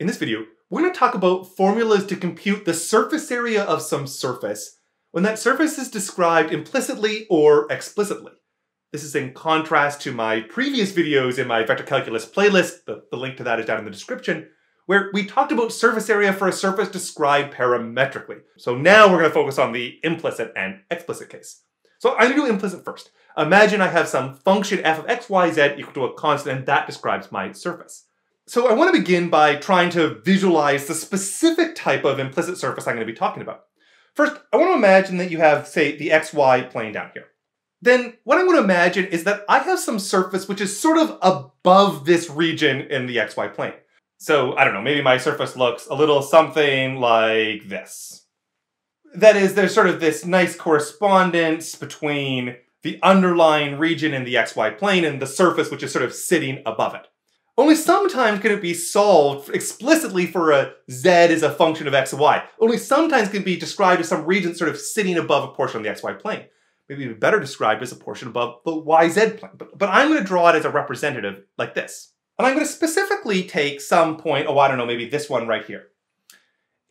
In this video, we're going to talk about formulas to compute the surface area of some surface when that surface is described implicitly or explicitly. This is in contrast to my previous videos in my vector calculus playlist, the, the link to that is down in the description, where we talked about surface area for a surface described parametrically. So now we're going to focus on the implicit and explicit case. So I'm going to do implicit first. Imagine I have some function f of x, y, z equal to a constant, and that describes my surface. So I want to begin by trying to visualize the specific type of implicit surface I'm going to be talking about. First, I want to imagine that you have, say, the xy plane down here. Then what I'm going to imagine is that I have some surface which is sort of above this region in the xy plane. So I don't know, maybe my surface looks a little something like this. That is, there's sort of this nice correspondence between the underlying region in the xy plane and the surface which is sort of sitting above it. Only sometimes can it be solved explicitly for a z is a function of x and y. Only sometimes can it be described as some region sort of sitting above a portion of the xy plane. Maybe even better described as a portion above the yz plane. But, but I'm going to draw it as a representative like this. And I'm going to specifically take some point, oh, I don't know, maybe this one right here.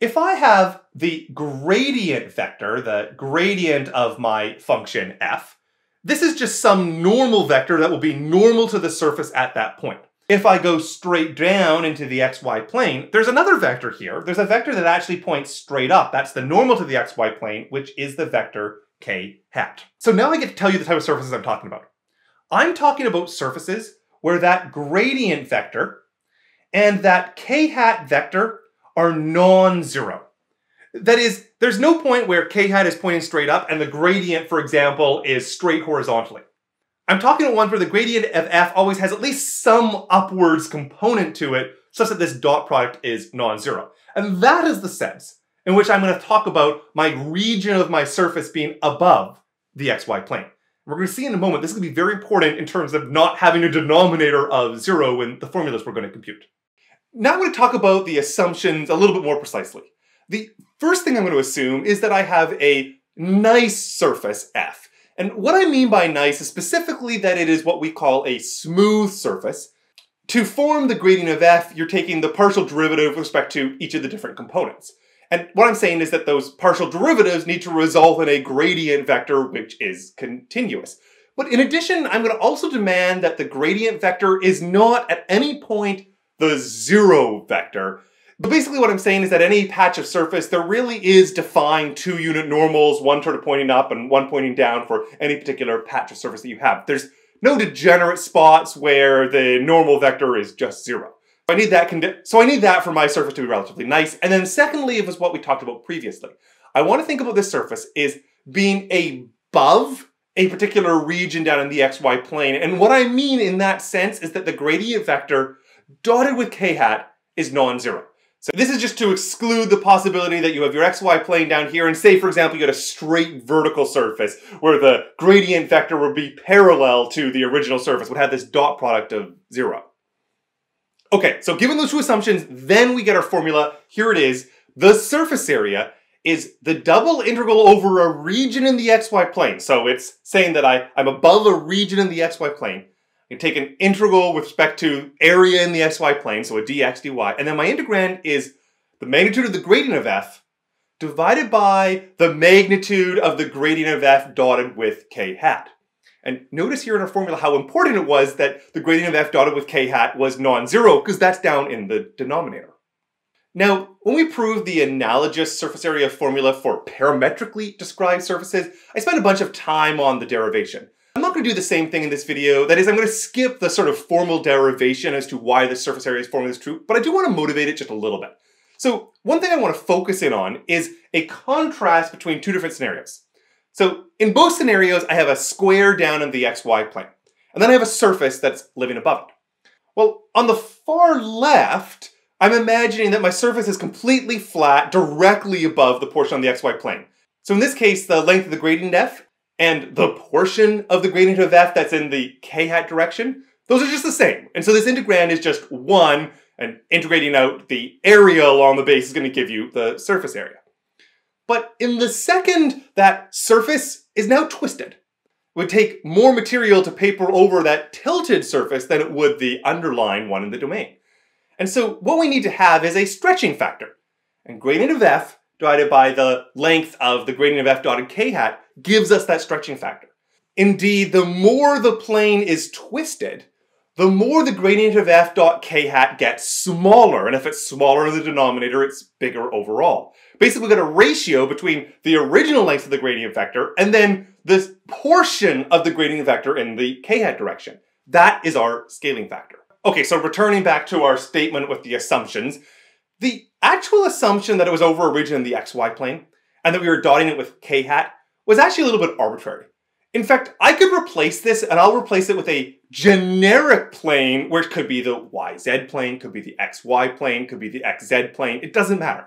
If I have the gradient vector, the gradient of my function f, this is just some normal vector that will be normal to the surface at that point. If I go straight down into the xy plane, there's another vector here. There's a vector that actually points straight up. That's the normal to the xy plane, which is the vector k hat. So now I get to tell you the type of surfaces I'm talking about. I'm talking about surfaces where that gradient vector and that k hat vector are non-zero. That is, there's no point where k hat is pointing straight up and the gradient, for example, is straight horizontally. I'm talking to one where the gradient of f always has at least some upwards component to it, such that this dot product is non-zero. And that is the sense in which I'm going to talk about my region of my surface being above the xy plane. We're going to see in a moment, this is going to be very important in terms of not having a denominator of zero in the formulas we're going to compute. Now I'm going to talk about the assumptions a little bit more precisely. The first thing I'm going to assume is that I have a nice surface f. And what I mean by nice is specifically that it is what we call a smooth surface. To form the gradient of f, you're taking the partial derivative with respect to each of the different components. And what I'm saying is that those partial derivatives need to resolve in a gradient vector which is continuous. But in addition, I'm going to also demand that the gradient vector is not at any point the zero vector, but basically what I'm saying is that any patch of surface, there really is defined two unit normals, one sort of pointing up and one pointing down for any particular patch of surface that you have. There's no degenerate spots where the normal vector is just zero. I need that so I need that for my surface to be relatively nice. And then secondly, it was what we talked about previously. I want to think about this surface is being above a particular region down in the xy plane. And what I mean in that sense is that the gradient vector dotted with k hat is non-zero. So this is just to exclude the possibility that you have your xy plane down here and say, for example, you had a straight vertical surface where the gradient vector would be parallel to the original surface, would have this dot product of zero. Okay, so given those two assumptions, then we get our formula. Here it is. The surface area is the double integral over a region in the xy plane. So it's saying that I, I'm above a region in the xy plane. I take an integral with respect to area in the xy plane, so a dx dy, and then my integrand is the magnitude of the gradient of f divided by the magnitude of the gradient of f dotted with k hat. And notice here in our formula how important it was that the gradient of f dotted with k hat was non-zero, because that's down in the denominator. Now, when we prove the analogous surface area formula for parametrically described surfaces, I spent a bunch of time on the derivation going to do the same thing in this video. That is, I'm going to skip the sort of formal derivation as to why the surface area is forming this but I do want to motivate it just a little bit. So one thing I want to focus in on is a contrast between two different scenarios. So in both scenarios, I have a square down in the xy plane, and then I have a surface that's living above it. Well, on the far left, I'm imagining that my surface is completely flat directly above the portion on the xy plane. So in this case, the length of the gradient f and the portion of the gradient of f that's in the k-hat direction, those are just the same. And so this integrand is just 1, and integrating out the area along the base is going to give you the surface area. But in the second, that surface is now twisted. It would take more material to paper over that tilted surface than it would the underlying one in the domain. And so what we need to have is a stretching factor. And gradient of f divided by the length of the gradient of f dot k hat gives us that stretching factor. Indeed, the more the plane is twisted, the more the gradient of f dot k hat gets smaller, and if it's smaller in the denominator, it's bigger overall. Basically, we've got a ratio between the original length of the gradient vector and then this portion of the gradient vector in the k hat direction. That is our scaling factor. Okay, so returning back to our statement with the assumptions, the actual assumption that it was over origin in the xy plane and that we were dotting it with k hat was actually a little bit arbitrary. In fact, I could replace this and I'll replace it with a generic plane, which could be the yz plane, could be the xy plane, could be the xz plane, it doesn't matter.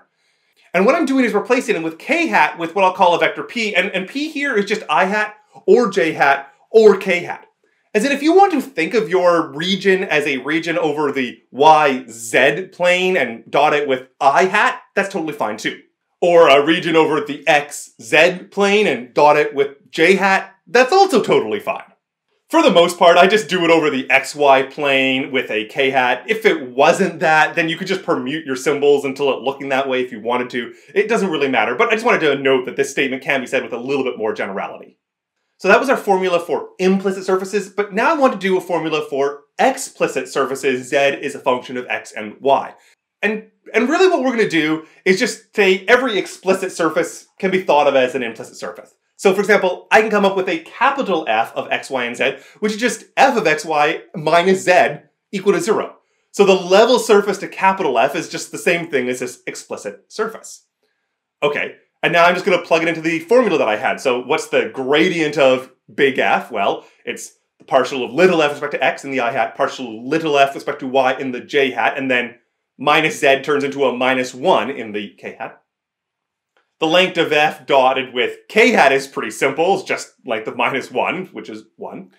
And what I'm doing is replacing it with k hat with what I'll call a vector p, and, and p here is just i hat or j hat or k hat. As in, if you want to think of your region as a region over the YZ plane and dot it with I hat, that's totally fine too. Or a region over the XZ plane and dot it with J hat, that's also totally fine. For the most part, I just do it over the XY plane with a K hat. If it wasn't that, then you could just permute your symbols until it looking that way if you wanted to. It doesn't really matter, but I just wanted to note that this statement can be said with a little bit more generality. So that was our formula for implicit surfaces, but now I want to do a formula for explicit surfaces. Z is a function of X and Y. And, and really what we're gonna do is just say every explicit surface can be thought of as an implicit surface. So for example, I can come up with a capital F of X, Y, and Z, which is just F of X, Y minus Z equal to zero. So the level surface to capital F is just the same thing as this explicit surface. Okay, and now I'm just going to plug it into the formula that I had. So what's the gradient of big F? Well, it's the partial of little f with respect to x in the i hat, partial little f with respect to y in the j hat, and then minus z turns into a minus 1 in the k hat. The length of f dotted with k hat is pretty simple. It's just length of minus 1, which is 1.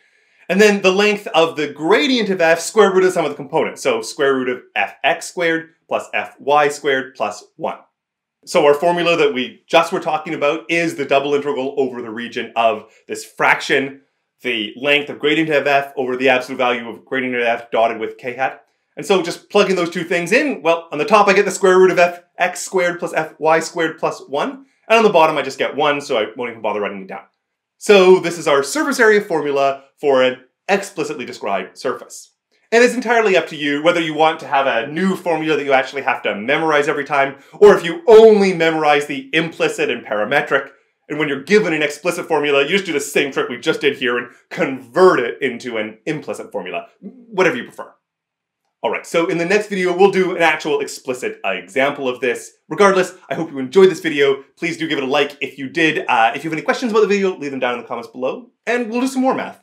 And then the length of the gradient of f, square root of the sum of the components. So square root of fx squared plus fy squared plus 1. So our formula that we just were talking about is the double integral over the region of this fraction, the length of gradient of f over the absolute value of gradient of f dotted with k hat. And so just plugging those two things in, well, on the top I get the square root of f x squared plus fy squared plus 1, and on the bottom I just get 1, so I won't even bother writing it down. So this is our surface area formula for an explicitly described surface. And it's entirely up to you whether you want to have a new formula that you actually have to memorize every time, or if you only memorize the implicit and parametric. And when you're given an explicit formula, you just do the same trick we just did here and convert it into an implicit formula, whatever you prefer. All right, so in the next video, we'll do an actual explicit uh, example of this. Regardless, I hope you enjoyed this video. Please do give it a like if you did. Uh, if you have any questions about the video, leave them down in the comments below, and we'll do some more math.